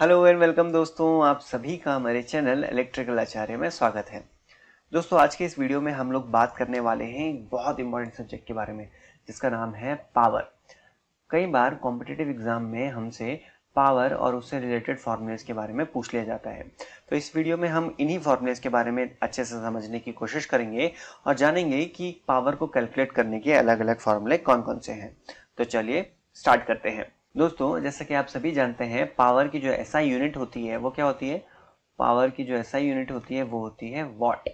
Hello and welcome दोस्तों आप सभी का हमारे चैनल इलेक्ट्रिकल आचार्य में स्वागत है दोस्तों आज के इस वीडियो में हम लोग बात करने वाले हैं एक बहुत इंपॉर्टेंट सब्जेक्ट के बारे में जिसका नाम है पावर कई बार कॉम्पिटिटिव एग्जाम में हमसे पावर और उससे रिलेटेड फार्मूलेज के बारे में पूछ लिया जाता है तो इस वीडियो में हम इन्हीं फार्मूलेज के बारे में अच्छे से समझने की कोशिश करेंगे और जानेंगे कि पावर को कैलकुलेट करने के अलग अलग फार्मूले कौन कौन से हैं तो चलिए स्टार्ट करते हैं दोस्तों जैसा कि आप सभी जानते हैं पावर की जो ऐसा यूनिट होती है वो क्या होती है पावर की जो ऐसा यूनिट होती है वो होती है वॉट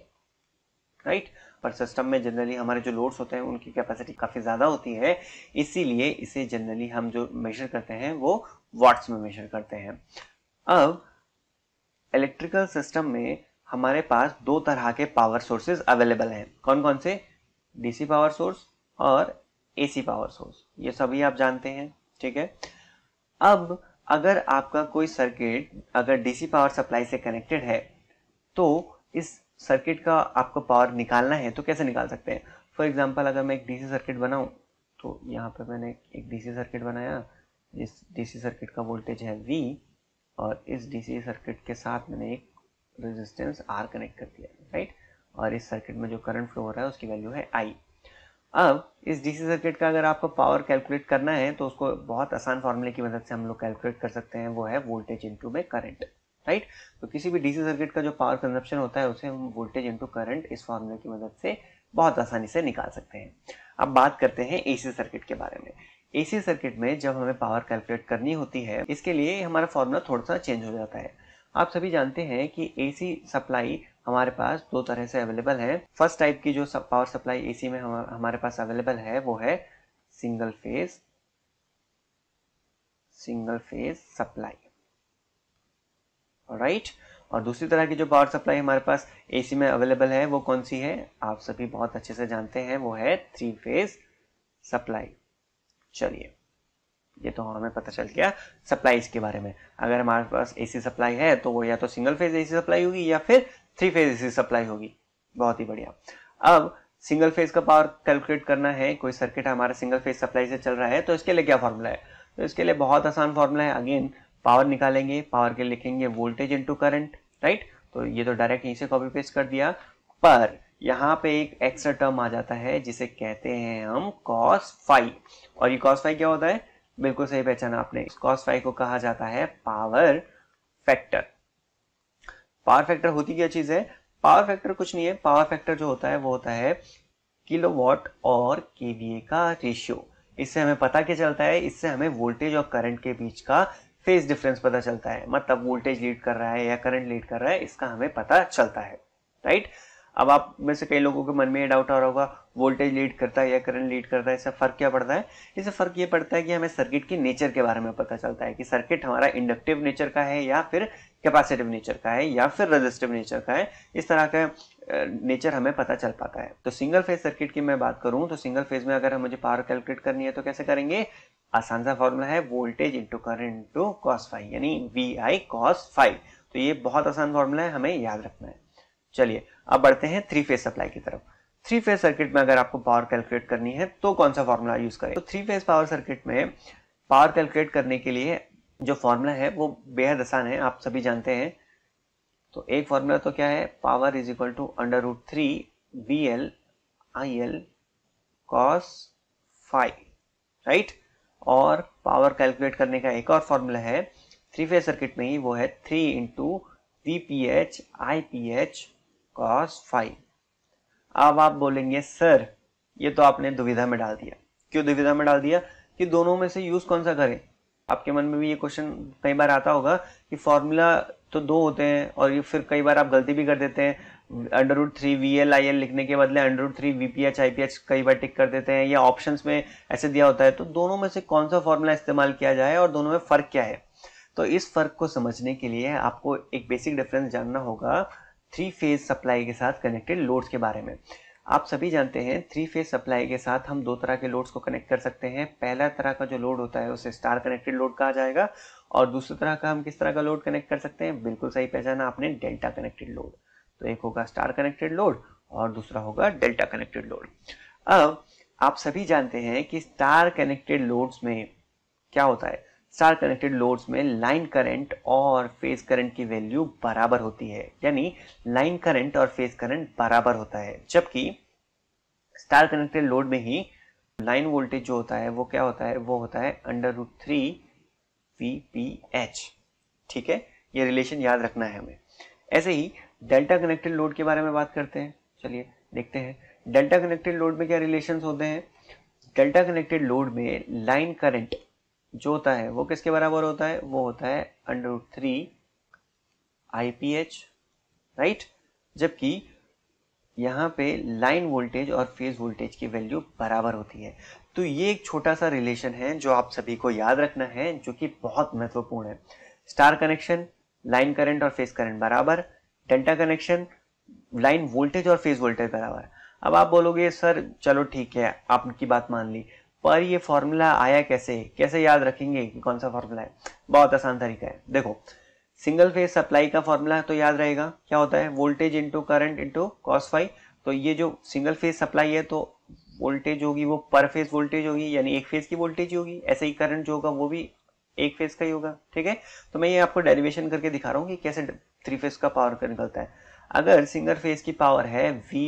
राइट पर सिस्टम में जनरली हमारे जो लोड्स होते हैं उनकी कैपेसिटी काफ़ी ज़्यादा होती है इसीलिए इसे जनरली हम जो मेजर करते हैं वो वॉट्स में मेजर करते हैं अब इलेक्ट्रिकल सिस्टम में हमारे पास दो तरह के पावर सोर्सेज अवेलेबल हैं कौन कौन से डीसी पावर सोर्स और एसी पावर सोर्स ये सभी आप जानते हैं ठीक है अब अगर आपका कोई सर्किट अगर डीसी पावर सप्लाई से कनेक्टेड है तो इस सर्किट का आपको पावर निकालना है तो कैसे निकाल सकते हैं फॉर एग्जाम्पल अगर मैं एक डीसी सर्किट बनाऊँ तो यहाँ पर मैंने एक डीसी सर्किट बनाया इस डीसी सर्किट का वोल्टेज है वी और इस डीसी सर्किट के साथ मैंने एक रेजिस्टेंस आर कनेक्ट कर दिया राइट और इस सर्किट में जो करंट फ्लो हो रहा है उसकी वैल्यू है आई अब इस डीसी सर्किट का अगर आपको पावर कैलकुलेट करना है तो उसको बहुत आसान फॉर्मूले की मदद से हम लोग कैलकुलेट कर सकते हैं वो है वोल्टेज इंटू में करंट राइट तो किसी भी डीसी सर्किट का जो पावर कंजप्शन होता है उसे हम वोल्टेज इंटू करंट इस फॉर्मूले की मदद से बहुत आसानी से निकाल सकते हैं अब बात करते हैं एसी सर्किट के बारे में एसी सर्किट में जब हमें पावर कैलकुलेट करनी होती है इसके लिए हमारा फॉर्मूला थोड़ा सा चेंज हो जाता है आप सभी जानते हैं कि एसी सप्लाई हमारे पास दो तरह से अवेलेबल है फर्स्ट टाइप की जो पावर सप्लाई एसी में हमारे पास अवेलेबल है वो है single phase single phase supply right और दूसरी तरह की जो पावर सप्लाई हमारे पास एसी में अवेलेबल है वो कौन सी है आप सभी बहुत अच्छे से जानते हैं वो है थ्री फेज सप्लाई चलिए ये तो हमें पता चल गया सप्लाईज के बारे में अगर हमारे पास एसी सप्लाई है तो वो या तो सिंगल फेज एसी सप्लाई होगी या फिर थ्री फेज इसकी सप्लाई होगी बहुत ही बढ़िया अब सिंगल फेज का पावर कैलकुलेट करना है कोई सर्किट हमारा सिंगल फेज सप्लाई से चल रहा है तो इसके लिए क्या फॉर्मूला है तो इसके लिए बहुत आसान फॉर्मूला है अगेन पावर निकालेंगे पावर के लिखेंगे वोल्टेज इनटू करंट राइट तो ये तो डायरेक्ट यहीं से कॉपी पेस्ट कर दिया पर यहाँ पे एक एक्स्ट्रा टर्म आ जाता है जिसे कहते हैं हम कॉस फाइव और ये कॉस फाइव क्या होता है बिल्कुल सही पहचाना आपने कॉस फाइव को कहा जाता है पावर फैक्टर पावर फैक्टर होती क्या चीज़ है पावर फैक्टर कुछ नहीं है पावर फैक्टर जो होता है वो होता है किलो वॉट और केवीए का रेशियो इससे हमें पता क्या चलता है इससे हमें वोल्टेज और करंट के बीच का फेज डिफरेंस पता चलता है मतलब वोल्टेज लीड कर रहा है या करंट लीड कर रहा है इसका हमें पता चलता है राइट right? अब आप में से कई लोगों के मन में ये डाउट आ रहा होगा वोल्टेज लीड करता है या करंट लीड करता है इससे फ़र्क क्या पड़ता है इससे फ़र्क ये पड़ता है कि हमें सर्किट की नेचर के बारे में पता चलता है कि सर्किट हमारा इंडक्टिव नेचर का है या फिर कैपेसिटिव नेचर का है या फिर रजिस्टिव नेचर का है इस तरह का नेचर हमें पता चल पाता है तो सिंगल फेज सर्किट की मैं बात करूं तो सिंगल फेज में अगर मुझे पावर कैलकुलेट करनी है तो कैसे करेंगे आसान सा फॉर्मूला है voltage into current into cos phi यानी वी आई कॉस फाइव तो ये बहुत आसान फॉर्मूला है हमें याद रखना है चलिए अब बढ़ते हैं थ्री फेज सप्लाई की तरफ थ्री फेज सर्किट में अगर आपको पावर कैलकुलेट करनी है तो कौन सा फॉर्मूला यूज करें तो थ्री फेज पावर सर्किट में पावर कैलकुलेट करने के लिए जो फॉर्मूला है वो बेहद आसान है आप सभी जानते हैं तो एक फॉर्मूला तो क्या है power is equal to under root three B L I L cos phi right और पावर कैलकुलेट करने का एक और फॉर्मूला है थ्री फेज सर्किट में ही वो है three into V P H I P H cos phi अब आप बोलेंगे सर ये तो आपने दुविधा में डाल दिया क्यों दुविधा में डाल दिया कि दोनों में से यूज कौन सा करें आपके मन में भी ये क्वेश्चन कई बार आता होगा कि फॉर्मूला तो दो होते हैं और ये फिर कई बार आप गलती भी कर देते हैं under root three V L I L लिखने के बदले under root three V P H I P H कई बार टिक कर देते हैं या ऑप्शंस में ऐसे दिया होता है तो दोनों में से कौन सा फॉर्मूला इस्तेमाल किया जाए और दोनों में फ़र्क क्या है तो इस फर्क को समझने के लिए आपको एक बेसिक डिफरेंस जानना होगा थ्री फेज सप्लाई के साथ कनेक्टेड लोड्स के बारे में आप सभी जानते हैं थ्री फेज सप्लाई के साथ हम दो तरह के लोड्स को कनेक्ट कर सकते हैं पहला तरह का जो लोड होता है उसे स्टार कनेक्टेड लोड कहा जाएगा और दूसरी तरह का हम किस तरह का लोड कनेक्ट कर सकते हैं बिल्कुल सही पहचाना आपने डेल्टा कनेक्टेड लोड तो एक होगा स्टार कनेक्टेड लोड और दूसरा होगा डेल्टा कनेक्टेड लोड अब आप सभी जानते हैं कि स्टार कनेक्टेड लोड्स में क्या होता है स्टार कनेक्टेड लोड्स में लाइन करंट और फेज करंट की वैल्यू बराबर होती है यानी लाइन करंट और फेज करंट बराबर होता है जबकि स्टार कनेक्टेड लोड में ही लाइन वोल्टेज जो होता है वो क्या होता है वो होता है under root three V P H ठीक है ये रिलेशन याद रखना है हमें ऐसे ही डेल्टा कनेक्टेड लोड के बारे में बात करते हैं चलिए देखते हैं डेल्टा कनेक्टेड लोड में क्या रिलेशन होते हैं डेल्टा कनेक्टेड लोड में लाइन करंट जो होता है वो किसके बराबर होता है वो होता है under root three I P H right जबकि यहाँ पे लाइन वोल्टेज और फेज वोल्टेज की वैल्यू बराबर होती है तो ये एक छोटा सा रिलेशन है जो आप सभी को याद रखना है जो कि बहुत महत्वपूर्ण है स्टार कनेक्शन लाइन करंट और फेज करंट बराबर डेल्टा कनेक्शन लाइन वोल्टेज और फेज वोल्टेज बराबर अब आप बोलोगे सर चलो ठीक है आपकी बात मान ली पर ये फॉर्मूला आया कैसे कैसे याद रखेंगे कि कौन सा फॉर्मूला है बहुत आसान तरीका है देखो सिंगल फेज सप्लाई का फॉर्मूला तो याद रहेगा क्या होता है voltage into current into cos phi तो ये जो सिंगल फेज सप्लाई है तो वोल्टेज होगी वो पर फेज वोल्टेज होगी यानी एक फेज की वोल्टेज होगी ऐसे ही करंट जो होगा वो भी एक फेज का ही होगा ठीक है तो मैं ये आपको डेरिवेशन करके दिखा रहा हूँ कि कैसे थ्री फेज का पावर का निकलता है अगर सिंगल फेज की पावर है V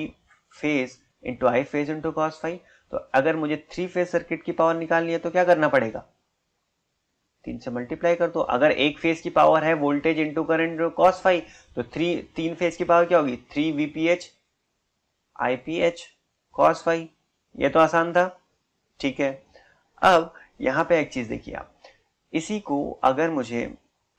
phase into I phase into cos phi तो अगर मुझे थ्री फेज सर्किट की पावर निकालनी है तो क्या करना पड़ेगा तीन से मल्टीप्लाई कर दो अगर एक फेज की पावर है voltage into current cos phi तो थ्री तीन फेज की पावर क्या होगी three V P H I P H cos phi ये तो आसान था ठीक है अब यहां पे एक चीज देखिए आप इसी को अगर मुझे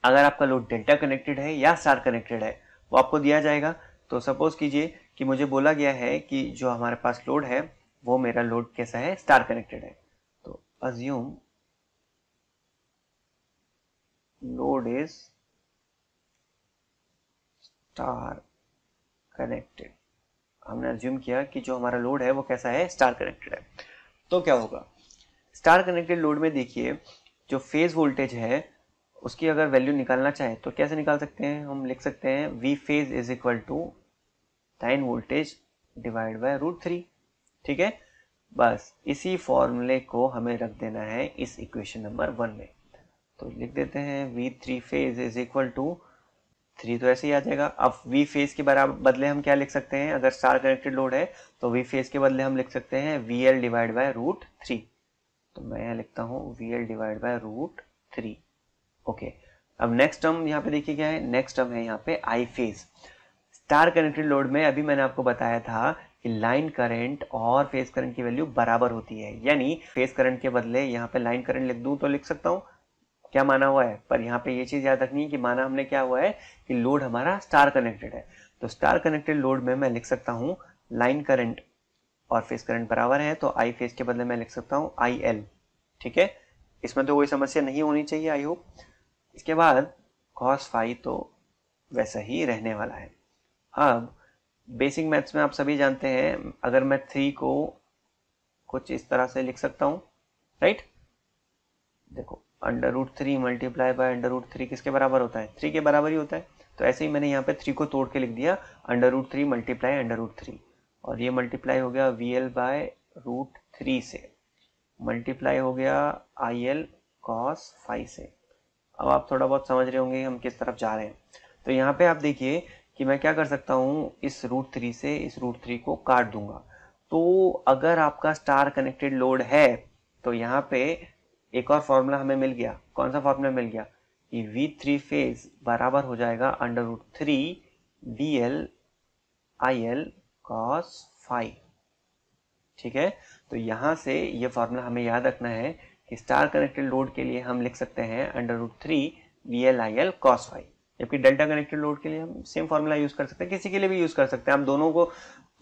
अगर आपका लोड डेल्टा कनेक्टेड है या स्टार कनेक्टेड है वो आपको दिया जाएगा तो सपोज कीजिए कि मुझे बोला गया है कि जो हमारे पास लोड है वो मेरा लोड कैसा है स्टार कनेक्टेड है तो assume load is star connected हमने अज्यूम किया कि जो हमारा लोड है वो कैसा है स्टार कनेक्टेड है तो क्या होगा स्टार कनेक्टेड लोड में देखिए जो फेज वोल्टेज है उसकी अगर वैल्यू निकालना चाहे तो कैसे निकाल सकते हैं हम लिख सकते हैं V phase is equal to line voltage divide by root three ठीक है बस इसी फॉर्मूले को हमें रख देना है इस इक्वेशन नंबर वन में तो लिख देते हैं V three phase is equal to three तो ऐसे ही आ जाएगा अब वी फेज के बराबर बदले हम क्या लिख सकते हैं अगर स्टार कनेक्टेड लोड है तो वी फेज के बदले हम लिख सकते हैं V L divide by root three तो मैं यहाँ लिखता हूँ V L divide by root three okay अब नेक्स्ट टर्म यहाँ पे देखिए क्या है नेक्स्ट टर्म है यहाँ पे I phase star connected load में अभी मैंने आपको बताया था कि लाइन करंट और फेस करंट की वैल्यू बराबर होती है यानी फेस करंट के बदले यहाँ पे लाइन करंट लिख दूं तो लिख सकता हूँ क्या माना हुआ है पर यहाँ पे ये चीज़ याद रखनी है कि माना हमने क्या हुआ है कि लोड हमारा स्टार कनेक्टेड है तो स्टार कनेक्टेड लोड में मैं लिख सकता हूँ लाइन करंट और फेस करंट बराबर है तो आई फेस के बदले मैं लिख सकता हूँ आई एल ठीक है इसमें तो कोई समस्या नहीं होनी चाहिए आई होप इसके बाद कॉस फाइव तो वैसा ही रहने वाला है अब बेसिक मैथ्स में आप सभी जानते हैं अगर मैं थ्री को कुछ इस तरह से लिख सकता हूँ राइट देखो under root three multiply by under root three किसके बराबर होता है थ्री के बराबर ही होता है तो ऐसे ही मैंने यहाँ पे थ्री को तोड़ के लिख दिया under root three multiply under root three और ये मल्टीप्लाई हो गया V L by root three से मल्टीप्लाई हो गया आई एल कॉस फाइव से अब आप थोड़ा बहुत समझ रहे होंगे हम किस तरफ जा रहे हैं तो यहाँ पे आप देखिए कि मैं क्या कर सकता हूँ इस रूट थ्री से इस रूट थ्री को काट दूंगा तो अगर आपका स्टार कनेक्टेड लोड है तो यहाँ पे एक और फॉर्मूला हमें मिल गया कौन सा फॉर्मूला मिल गया कि वी थ्री फेज बराबर हो जाएगा under root three D L I L cos phi ठीक है तो यहाँ से ये फॉर्मूला हमें याद रखना है कि स्टार कनेक्टेड लोड के लिए हम लिख सकते हैं under root three V L I L cos phi जबकि डेल्टा कनेक्टेड लोड के लिए हम सेम फॉर्मूला यूज कर सकते हैं किसी के लिए भी यूज कर सकते हैं आप दोनों को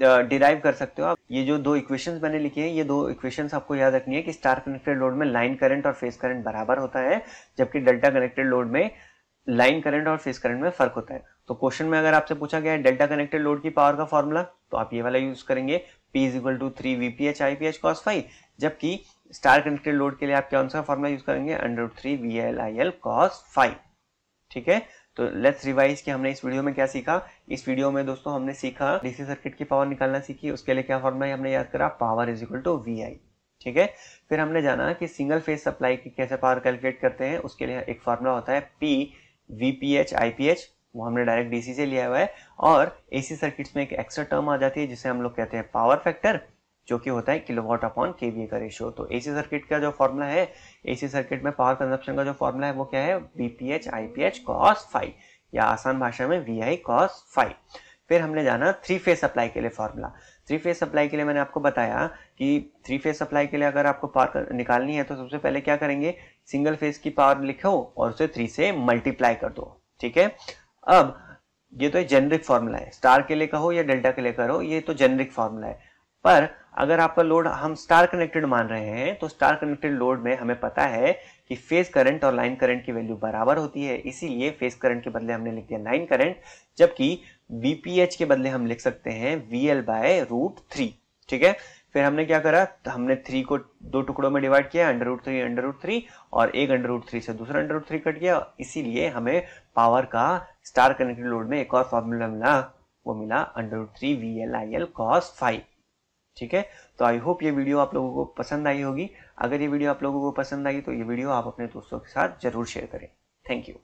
डिराइव कर सकते हो आप ये जो दो इक्वेशंस मैंने लिखी हैं ये दो इक्वेशंस आपको याद रखनी है कि स्टार कनेक्टेड लोड में लाइन करंट और फेस करंट बराबर होता है जबकि डेल्टा कनेक्टेड लोड में लाइन करंट और फेस करंट में फर्क होता है तो क्वेश्चन में अगर आपसे पूछा गया है डेल्टा कनेक्टेड लोड की पावर का फॉर्मूला तो आप ये वाला यूज करेंगे P is equal to three V P H I P H cos phi जबकि स्टार कनेक्टेड लोड के लिए आप कौन सा फॉर्मूला यूज करेंगे under three V L I L cos phi ठीक है तो लेट्स रिवाइज कि हमने इस वीडियो में क्या सीखा इस वीडियो में दोस्तों हमने सीखा डीसी सर्किट की पावर निकालना सीखी उसके लिए क्या फॉर्मूला हमने याद करा power is equal to V I ठीक है फिर हमने जाना कि सिंगल फेज सप्लाई की कैसे पावर कैलकुलेट करते हैं उसके लिए एक फॉर्मूला होता है P V P H I P H वो हमने डायरेक्ट डीसी से लिया हुआ है और एसी सर्किट्स में एक एक्स्ट्रा टर्म आ जाती है जिसे हम लोग कहते हैं पावर फैक्टर जो कि होता है किलोवाट अपॉन केवीए का रेशियो तो एसी सर्किट का जो फॉर्मूला है एसी सर्किट में पावर कंजप्शन का जो फॉर्मूला है वो क्या है बीपीएच आईपीएच कॉस फाइव या आसान भाषा में वी आई कॉस फाइव फिर हमने जाना थ्री फेज सप्लाई के लिए फॉर्मूला थ्री फेज सप्लाई के लिए मैंने आपको बताया कि थ्री फेज सप्लाई के लिए अगर आपको पावर निकालनी है तो सबसे पहले क्या करेंगे सिंगल फेज की पावर लिखो और उसे थ्री से मल्टीप्लाई कर दो ठीक है अब ये तो जेनरिक फॉर्मूला है स्टार के लिए कहो या डेल्टा के लिए करो ये तो जेनरिक फॉर्मूला है पर अगर आपका लोड हम स्टार कनेक्टेड मान रहे हैं तो स्टार कनेक्टेड लोड में हमें पता है कि फेज करंट और लाइन करंट की वैल्यू बराबर होती है इसीलिए फेज करंट के बदले हमने लिख दिया लाइन करंट जबकि वीपीएच के बदले हम लिख सकते हैं V L by root three ठीक है फिर हमने क्या करा तो हमने थ्री को दो टुकड़ों में डिवाइड किया under root three under root three और एक अंडर रूट थ्री से दूसरा अंडर रूट थ्री कट गया इसीलिए हमें पावर का स्टार कनेक्टेड लोड में एक और फॉर्मूला मिला वो मिला under root three V L I L cos phi ठीक है तो आई होप ये वीडियो आप लोगों को पसंद आई होगी अगर ये वीडियो आप लोगों को पसंद आई तो ये वीडियो आप अपने दोस्तों के साथ जरूर शेयर करें थैंक यू